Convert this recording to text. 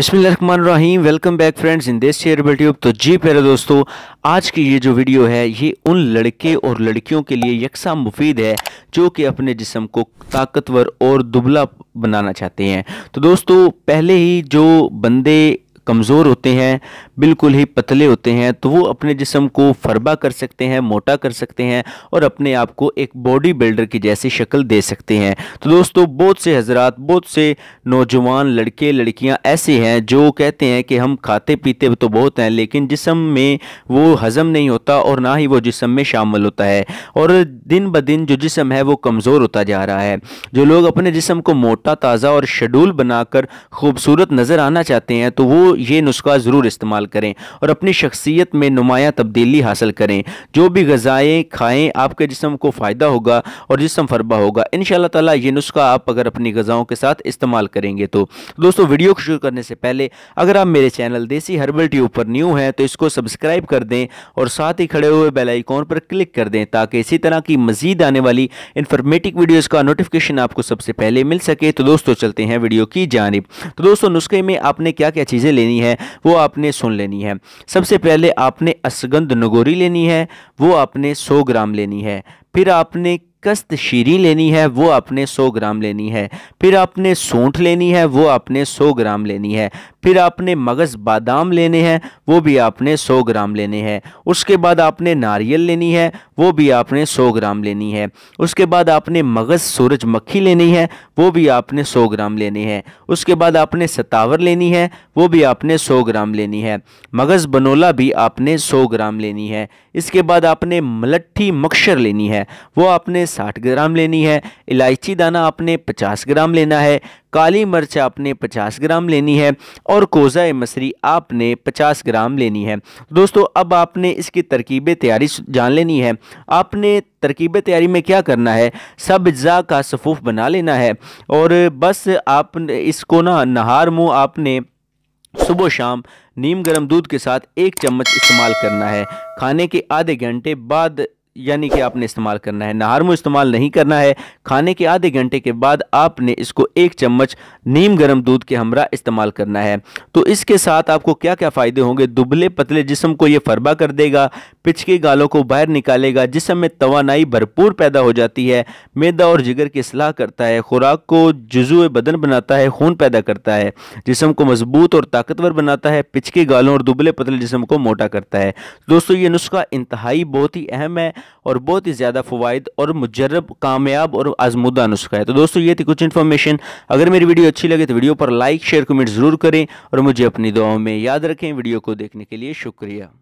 Rahim welcome back friends in Desh share tube तो जी प्यारे दोस्तों आज की ये जो वीडियो है ये उन लड़के और लड़कियों के लिए यकसा मुफीद है जो कि अपने जिसम को ताकतवर और दुबला बनाना चाहते हैं तो दोस्तों पहले ही जो बंदे कमज़ोर होते हैं बिल्कुल ही पतले होते हैं तो वो अपने जिसम को फरबा कर सकते हैं मोटा कर सकते हैं और अपने आप को एक बॉडी बिल्डर की जैसी शक्ल दे सकते हैं तो दोस्तों बहुत से हजरात बहुत से नौजवान लड़के लड़कियां ऐसे हैं जो कहते हैं कि हम खाते पीते तो बहुत हैं लेकिन जिसम में वो हज़म नहीं होता और ना ही वो जिसम में शामिल होता है और दिन ब दिन जो जिसम है वो कमज़ोर होता जा रहा है जो लोग अपने जिसम को मोटा ताज़ा और शेडूल बनाकर खूबसूरत नज़र आना चाहते हैं तो वो ये नुस्खा ज़रूर इस्तेमाल करें और अपनी शख्सियत में नुमाया तब्दीली हासिल करें जो भी गज़ाएँ खाएँ आपके जिसम को फ़ायदा होगा और जिसम फरबा होगा इन ताला ये नुस्खा आप अगर अपनी गज़ाओं के साथ इस्तेमाल करेंगे तो दोस्तों वीडियो को शुरू करने से पहले अगर आप मेरे चैनल देसी हर्बल ट्यूब पर न्यू हैं तो इसको सब्सक्राइब कर दें और साथ ही खड़े हुए बेलाइकॉन पर क्लिक कर दें ताकि इसी तरह की मजीद आने वाली इन्फॉर्मेटिव वीडियोज़ का नोटिफिकेशन आपको सबसे पहले मिल सके तो दोस्तों चलते हैं वीडियो की जानब तो दोस्तों नुस्खे में आपने क्या क्या चीज़ें ले लेनी है वो आपने सुन लेनी है सबसे पहले आपने असगंध नगोरी लेनी है वो आपने सौ ग्राम लेनी है फिर आपने कस्त शीरी लेनी है वो आपने 100 ग्राम लेनी है फिर आपने सूंठ लेनी है वो आपने 100 ग्राम लेनी है फिर आपने मगज़ बादाम लेने हैं वो भी आपने 100 ग्राम लेने हैं उसके बाद आपने नारियल लेनी है वो भी आपने 100 ग्राम लेनी है उसके बाद आपने मगज़ सूरजमक्खी लेनी है वो भी आपने 100 ग्राम लेने हैं उसके बाद आपने सतावर लेनी है वो भी आपने 100 ग्राम लेनी है मगज़ बनोला भी आपने 100 ग्राम लेनी है इसके बाद आपने मलट्ठी मक्शर लेनी है वो आपने 60 ग्राम लेनी है इलायची दाना आपने 50 ग्राम लेना है काली मिर्च आपने 50 ग्राम लेनी है और कोज़ा मसरी आपने 50 ग्राम लेनी है दोस्तों अब आपने इसकी तरकीब तैयारी जान लेनी है आपने तरकीब तैयारी में क्या करना है सब अज्जा का सफूफ बना लेना है और बस आप इसको ना नहार मुँह आपने सुबह शाम नीम गर्म दूध के साथ एक चम्मच इस्तेमाल करना है खाने के आधे घंटे बाद यानी कि आपने इस्तेमाल करना है नहार इस्तेमाल नहीं करना है खाने के आधे घंटे के बाद आपने इसको एक चम्मच नीम गर्म दूध के हमरा इस्तेमाल करना है तो इसके साथ आपको क्या क्या फ़ायदे होंगे दुबले पतले जिसम को ये फरबा कर देगा पिचके गालों को बाहर निकालेगा जिसम में तोानाई भरपूर पैदा हो जाती है मैदा और जिगर की सलाह करता है खुराक को जुजु बदन बनाता है खून पैदा करता है जिसम को मजबूत और ताकतवर बनाता है पिचके गालों और दुबले पतले जिसम को मोटा करता है दोस्तों ये नुस्खा इंतहाई बहुत ही अहम है और बहुत ही ज़्यादा फ़वाद और मुजरब कामयाब और और आजमुद्दा नुस्खा है तो दोस्तों ये थी कुछ इन्फॉर्मेशन अगर मेरी वीडियो अच्छी लगे तो वीडियो पर लाइक शेयर कमेंट जरूर करें और मुझे अपनी दुआओं में याद रखें वीडियो को देखने के लिए शुक्रिया